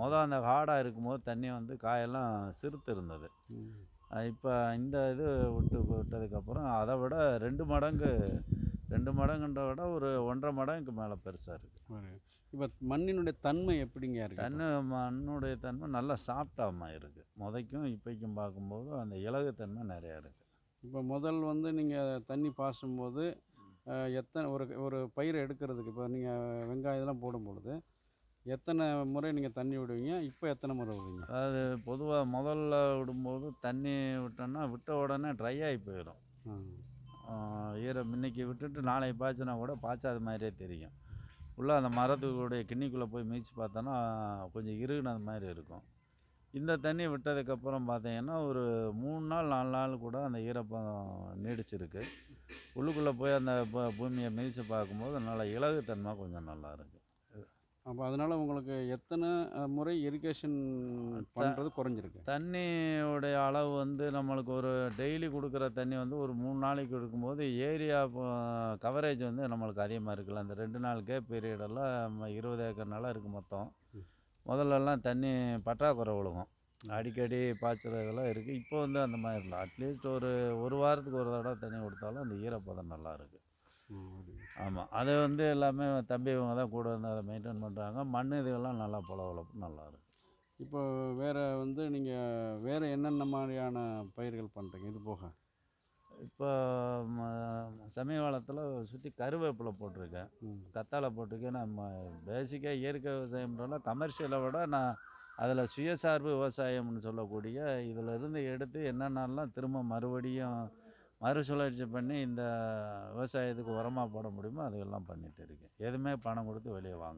மொதல் அந்த ஹார்டாக இருக்கும்போது தண்ணி வந்து காயெல்லாம் சிறுத்து இருந்தது இப்போ இந்த இது விட்டு விட்டதுக்கப்புறம் அதை விட ரெண்டு மடங்கு ரெண்டு மடங்குன்ற விட ஒரு ஒன்றரை மடங்குக்கு மேலே பெருசாக இருக்குது இப்போ மண்ணினுடைய தன்மை எப்படிங்க இருக்குது தன்மை மண்ணுடைய தன்மை நல்லா சாப்பிட்டாமல் இருக்குது முதக்கும் இப்போக்கும் பார்க்கும்போது அந்த இலகுத்தன்மை நிறையா இருக்குது இப்போ முதல் வந்து நீங்கள் தண்ணி பாசும்போது எத்தனை ஒரு ஒரு பயிரை எடுக்கிறதுக்கு இப்போ நீங்கள் வெங்காயம் இதெல்லாம் போடும் பொழுது எத்தனை முறை நீங்கள் தண்ணி விடுவீங்க இப்போ எத்தனை முறை விடுவீங்க அது பொதுவாக முதல்ல விடும்போது தண்ணி விட்டோன்னா விட்ட உடனே ட்ரை ஆகி போயிடும் ஈரம் இன்னைக்கு விட்டுட்டு நாளைக்கு பாய்ச்சினா கூட பாய்ச்சாத மாதிரியே தெரியும் உள்ளே அந்த மரத்துக்குடைய கிண்ணிக்குள்ளே போய் மீச்சு பார்த்தோன்னா கொஞ்சம் இருகுனது மாதிரி இருக்கும் இந்த தண்ணி விட்டதுக்கப்புறம் பார்த்தீங்கன்னா ஒரு மூணு நாள் நாலு நாள் கூட அந்த ஈரப்பம் நீடிச்சிருக்கு உள்ளுக்குள்ளே போய் அந்த பூமியை மிதித்து பார்க்கும்போது நல்லா இலகு தன்மை கொஞ்சம் நல்லாயிருக்கு அப்போ அதனால் உங்களுக்கு எத்தனை முறை இரிகேஷன் பண்ணுறது குறைஞ்சிருக்கு தண்ணியோடைய அளவு வந்து நம்மளுக்கு ஒரு டெய்லி கொடுக்குற தண்ணி வந்து ஒரு மூணு நாளைக்கு கொடுக்கும்போது ஏரியா கவரேஜ் வந்து நம்மளுக்கு அதிகமாக இருக்குல்ல அந்த ரெண்டு நாள் கே பீரியடெல்லாம் இருபது ஏக்கர் நிலம் இருக்குது மொத்தம் முதல்லலாம் தண்ணி பற்றாக்குறை விழுகும் அடிக்கடி பாய்ச்சுற இதெல்லாம் இருக்குது இப்போ வந்து அந்த மாதிரி இல்லை அட்லீஸ்ட் ஒரு ஒரு வாரத்துக்கு ஒரு தடவை தண்ணி கொடுத்தாலும் அந்த ஈரப்பதம் நல்லாயிருக்கு ஆமாம் அதை வந்து எல்லாமே தம்பி இவங்க தான் கூட வந்து அதை மெயின்டைன் பண்ணுறாங்க மண் இதுகள்லாம் நல்லா நல்லா நல்லாயிருக்கும் இப்போ வேறு வந்து நீங்கள் வேறு என்னென்ன மாதிரியான பயிர்கள் பண்ணுறீங்க இது போக இப்போ சமீப காலத்தில் சுற்றி கருவேப்பிலை போட்டிருக்கேன் கத்தாழை போட்டிருக்கேன் நம்ம பேசிக்காக இயற்கை விவசாயம்ன்றல கமர்ஷியலை விட நான் அதில் சுயசார்பு விவசாயம்னு சொல்லக்கூடிய இதில் இருந்து எடுத்து என்னென்னலாம் திரும்ப மறுபடியும் மறுசுழற்சி பண்ணி இந்த விவசாயத்துக்கு உரமாக போட முடியுமோ அதையெல்லாம் பண்ணிகிட்டு இருக்கேன் எதுவுமே பணம் கொடுத்து வெளியே வாங்க